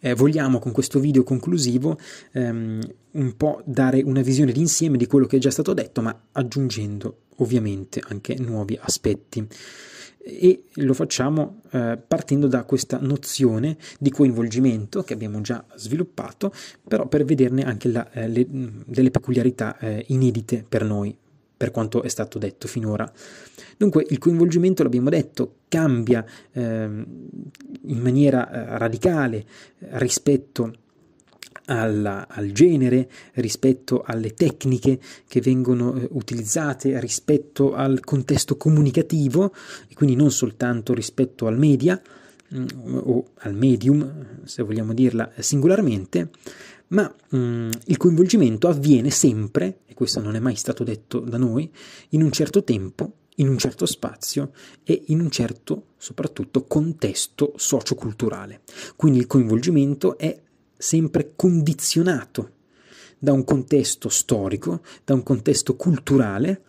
eh, vogliamo con questo video conclusivo ehm, un po' dare una visione d'insieme di quello che è già stato detto, ma aggiungendo ovviamente anche nuovi aspetti. E lo facciamo eh, partendo da questa nozione di coinvolgimento che abbiamo già sviluppato, però per vederne anche la, eh, le, delle peculiarità eh, inedite per noi, per quanto è stato detto finora. Dunque il coinvolgimento, l'abbiamo detto, cambia eh, in maniera eh, radicale rispetto alla, al genere, rispetto alle tecniche che vengono eh, utilizzate, rispetto al contesto comunicativo, e quindi non soltanto rispetto al media, Mm, o al medium, se vogliamo dirla singolarmente, ma mh, mm, il coinvolgimento avviene sempre, e questo non è mai stato detto da noi, in un certo tempo, in un certo spazio e in un certo, soprattutto, contesto socioculturale. Quindi il coinvolgimento è sempre condizionato da un contesto storico, da un contesto culturale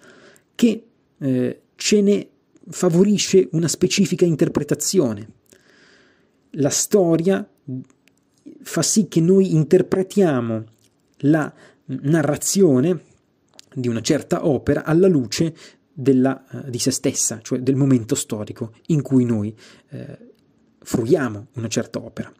che eh, ce ne favorisce una specifica interpretazione la storia fa sì che noi interpretiamo la narrazione di una certa opera alla luce della, eh, di se stessa, cioè del momento storico in cui noi eh, fruiamo una certa opera.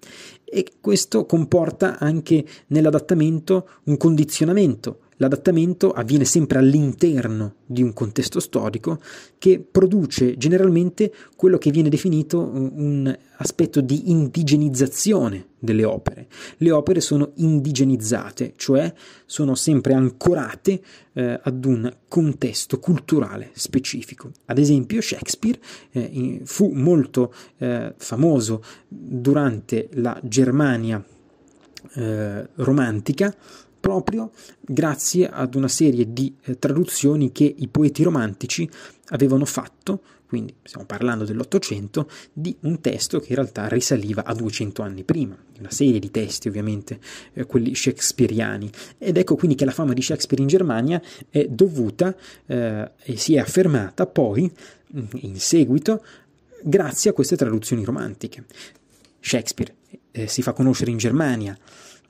E questo comporta anche nell'adattamento un condizionamento L'adattamento avviene sempre all'interno di un contesto storico che produce generalmente quello che viene definito un aspetto di indigenizzazione delle opere. Le opere sono indigenizzate, cioè sono sempre ancorate eh, ad un contesto culturale specifico. Ad esempio Shakespeare eh, fu molto eh, famoso durante la Germania eh, romantica proprio grazie ad una serie di eh, traduzioni che i poeti romantici avevano fatto, quindi stiamo parlando dell'Ottocento, di un testo che in realtà risaliva a 200 anni prima, una serie di testi ovviamente, eh, quelli shakespeariani. Ed ecco quindi che la fama di Shakespeare in Germania è dovuta eh, e si è affermata poi, mm, in seguito, grazie a queste traduzioni romantiche. Shakespeare eh, si fa conoscere in Germania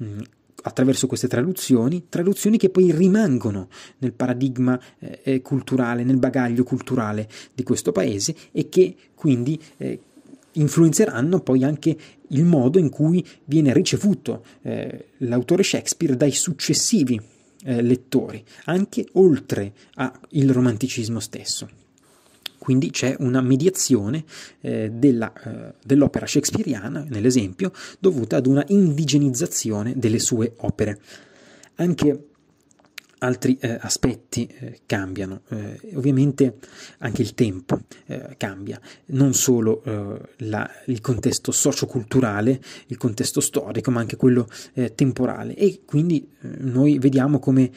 mm, attraverso queste traduzioni, traduzioni che poi rimangono nel paradigma eh, eh, culturale, nel bagaglio culturale di questo paese e che quindi eh, influenzeranno poi anche il modo in cui viene ricevuto eh, l'autore Shakespeare dai successivi eh, lettori, anche oltre al romanticismo stesso. Quindi c'è una mediazione eh, della, eh, dell'opera shakespeariana, nell'esempio, dovuta ad una indigenizzazione delle sue opere. Anche altri eh, aspetti eh, cambiano, eh, ovviamente anche il tempo eh, cambia, non solo eh, la, il contesto socioculturale, il contesto storico, ma anche quello eh, temporale e quindi noi vediamo come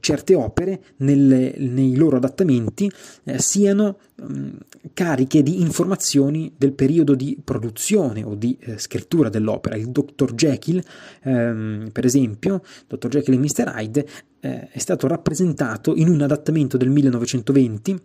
certe opere nelle, nei loro adattamenti siano mm, cariche di informazioni del periodo di produzione o di scrittura dell'opera. Il Dr. Jekyll, ehm, per esempio, Dr. Jekyll e Mr. Hyde eh, è stato rappresentato in un adattamento del 1920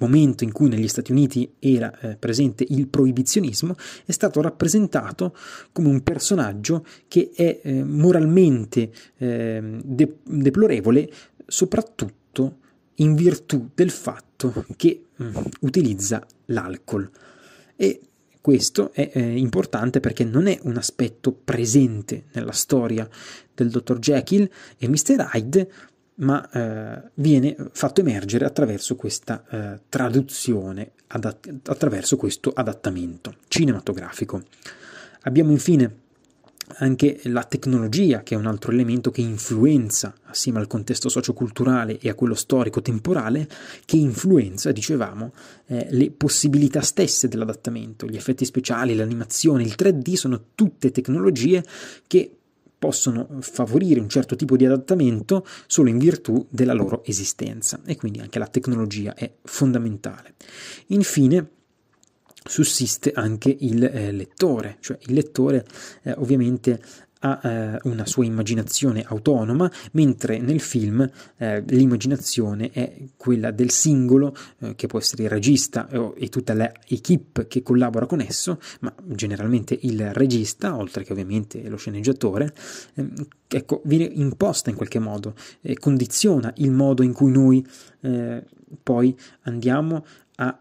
momento in cui negli Stati Uniti era eh, presente il proibizionismo, è stato rappresentato come un personaggio che è eh, moralmente eh, de- deplorevole, soprattutto in virtù del fatto che mh, mm, utilizza l'alcol. E questo è eh, importante perché non è un aspetto presente nella storia del dottor Jekyll e Mr. Hyde, ma eh, viene fatto emergere attraverso questa eh, traduzione, adat- attraverso questo adattamento cinematografico. Abbiamo infine anche la tecnologia, che è un altro elemento che influenza, assieme al contesto socioculturale e a quello storico-temporale, che influenza, dicevamo, eh, le possibilità stesse dell'adattamento. Gli effetti speciali, l'animazione, il 3D sono tutte tecnologie che possono favorire un certo tipo di adattamento solo in virtù della loro esistenza e quindi anche la tecnologia è fondamentale. Infine, sussiste anche il eh, lettore, cioè il lettore eh, ovviamente ha eh, una sua immaginazione autonoma, mentre nel film eh, l'immaginazione è quella del singolo, eh, che può essere il regista eh, e tutta l'equipe che collabora con esso, ma generalmente il regista, oltre che ovviamente lo sceneggiatore, ehm, ecco, viene imposta in qualche modo, condiziona il modo in cui noi poi andiamo a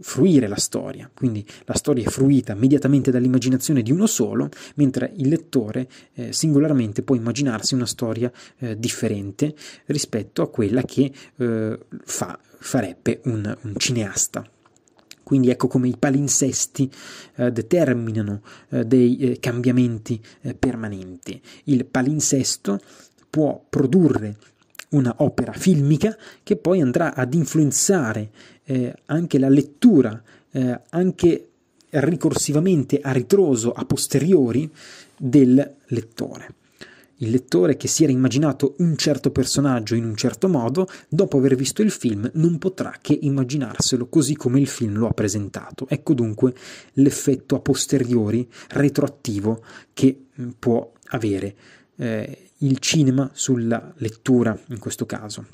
fruire la storia, quindi la storia è fruita immediatamente dall'immaginazione di uno solo, mentre il lettore eh, singolarmente può immaginarsi una storia eh, differente rispetto a quella che eh, fa, farebbe un, un cineasta. Quindi ecco come i palinsesti eh, determinano eh, dei eh, cambiamenti eh, permanenti. Il palinsesto può produrre una opera filmica che poi andrà ad influenzare eh, anche la lettura, eh, anche ricorsivamente a ritroso, a posteriori, del lettore. Il lettore che si era immaginato un certo personaggio in un certo modo, dopo aver visto il film, non potrà che immaginarselo così come il film lo ha presentato. Ecco dunque l'effetto a posteriori, retroattivo, che mm, può avere eh, il cinema sulla lettura in questo caso.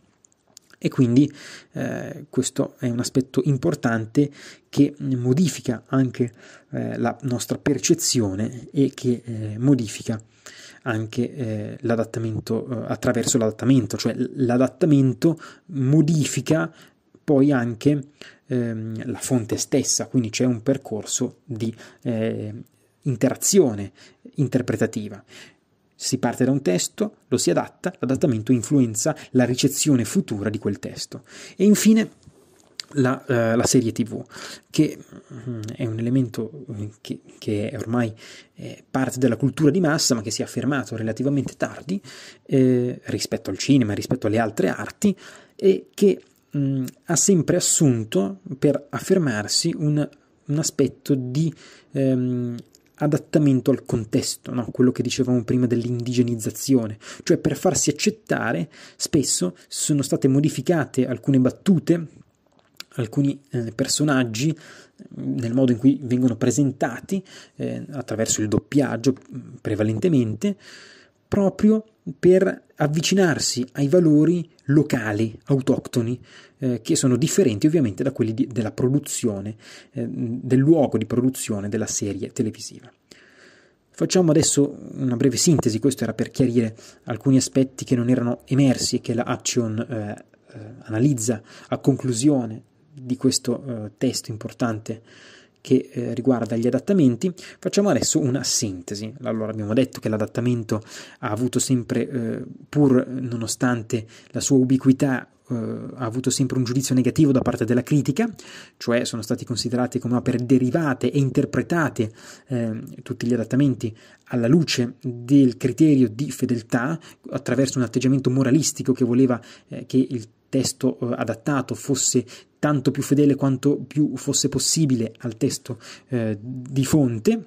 E quindi eh, questo è un aspetto importante che modifica anche eh, la nostra percezione e che eh, modifica anche eh, l'adattamento eh, attraverso l'adattamento, cioè l'adattamento modifica poi anche ehm, la fonte stessa, quindi c'è un percorso di eh, interazione interpretativa. Si parte da un testo, lo si adatta, l'adattamento influenza la ricezione futura di quel testo. E infine la, uh, la serie tv, che mm, è un elemento eh, che, che è ormai eh, parte della cultura di massa, ma che si è affermato relativamente tardi eh, rispetto al cinema, rispetto alle altre arti, e che um, ha sempre assunto per affermarsi un, un aspetto di... Um, adattamento al contesto, no? quello che dicevamo prima dell'indigenizzazione, cioè per farsi accettare spesso sono state modificate alcune battute, alcuni eh, personaggi mm, nel modo in cui vengono presentati eh, attraverso il doppiaggio mm, prevalentemente proprio per avvicinarsi ai valori locali, autoctoni, eh, che sono differenti ovviamente da quelli di, della produzione, eh, del luogo di produzione della serie televisiva. Facciamo adesso una breve sintesi, questo era per chiarire alcuni aspetti che non erano emersi e che la Action eh, eh analizza a conclusione di questo eh, testo importante che eh, riguarda gli adattamenti, facciamo adesso una sintesi. Allora abbiamo detto che l'adattamento ha avuto sempre, eh, pur nonostante la sua ubiquità, eh, ha avuto sempre un giudizio negativo da parte della critica, cioè sono stati considerati come opere derivate e interpretate ehm, tutti gli adattamenti alla luce del criterio di fedeltà attraverso un atteggiamento moralistico che voleva eh, che il testo eh, adattato fosse tanto più fedele quanto più fosse possibile al testo eh, di fonte,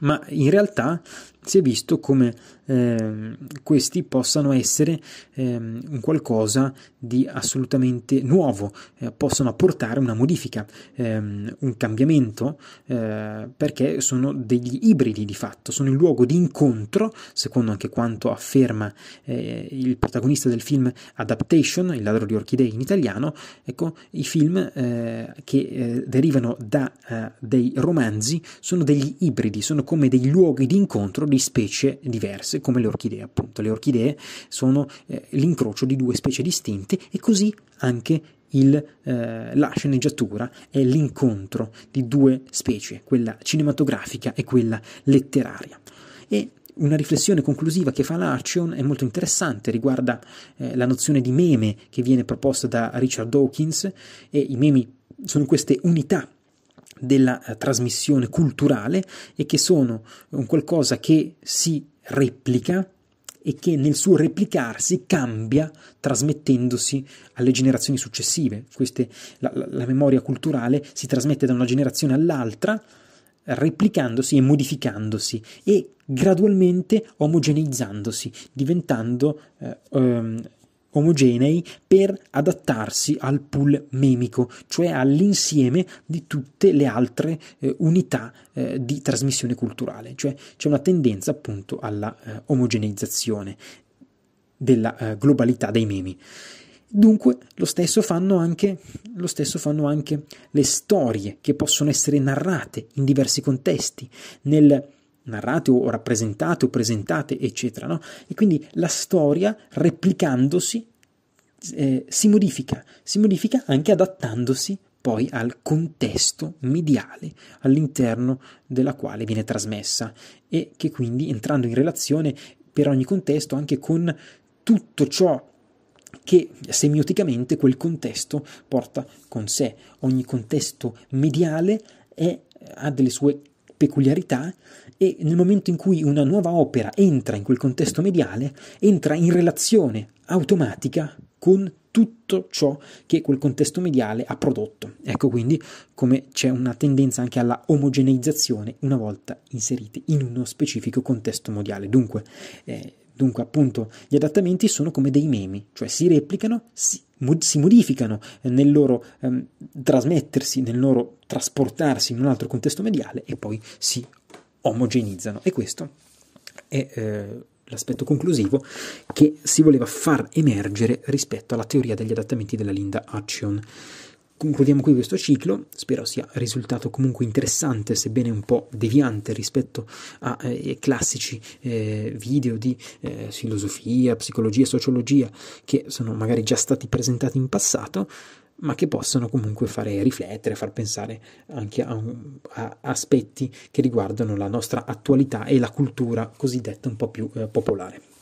ma in realtà si è visto come eh, questi possano essere eh, un qualcosa di assolutamente nuovo, eh, possono apportare una modifica, ehm, un cambiamento, eh, perché sono degli ibridi di fatto, sono il luogo di incontro, secondo anche quanto afferma eh, il protagonista del film Adaptation, il ladro di orchidee in italiano, ecco, i film eh, che derivano da dei romanzi sono degli ibridi, sono come dei luoghi di incontro di di specie diverse, come le orchidee, appunto. Le orchidee sono eh, l'incrocio di due specie distinte e così anche il, eh, la sceneggiatura è l'incontro di due specie, quella cinematografica e quella letteraria. E una riflessione conclusiva che fa l'Archeon è molto interessante, riguarda eh, la nozione di meme che viene proposta da Richard Dawkins e i memi sono queste unità della eh, trasmissione culturale e che sono un qualcosa che si replica e che nel suo replicarsi cambia trasmettendosi alle generazioni successive. Queste, la, la, memoria culturale si trasmette da una generazione all'altra replicandosi e modificandosi e gradualmente omogeneizzandosi, diventando eh, ehm, omogenei per adattarsi al pool memico, cioè all'insieme di tutte le altre eh, unità eh, di trasmissione culturale, cioè c'è una tendenza appunto alla eh, omogeneizzazione della eh, globalità dei memi. Dunque lo stesso, anche, lo stesso, fanno anche, le storie che possono essere narrate in diversi contesti, nel narrate o rappresentate o presentate, eccetera. No? E quindi la storia, replicandosi, eh, si modifica, si modifica anche adattandosi poi al contesto mediale all'interno della quale viene trasmessa e che quindi entrando in relazione per ogni contesto anche con tutto ciò che semioticamente quel contesto porta con sé. Ogni contesto mediale è, ha delle sue peculiarità e nel momento in cui una nuova opera entra in quel contesto mediale, entra in relazione automatica con tutto ciò che quel contesto mediale ha prodotto. Ecco quindi come c'è una tendenza anche alla omogeneizzazione una volta inserite in uno specifico contesto mediale. Dunque, eh, Dunque, appunto, gli adattamenti sono come dei memi, cioè si replicano, si, mod si modificano nel loro ehm, trasmettersi, nel loro trasportarsi in un altro contesto mediale e poi si omogenizzano. E questo è eh, l'aspetto conclusivo che si voleva far emergere rispetto alla teoria degli adattamenti della Linda Action. Concludiamo qui questo ciclo, spero sia risultato comunque interessante, sebbene un po' deviante rispetto ai eh, classici eh, video di eh, filosofia, psicologia, sociologia che sono magari già stati presentati in passato, ma che possono comunque fare riflettere, far pensare anche a, a aspetti che riguardano la nostra attualità e la cultura cosiddetta un po' più eh, popolare.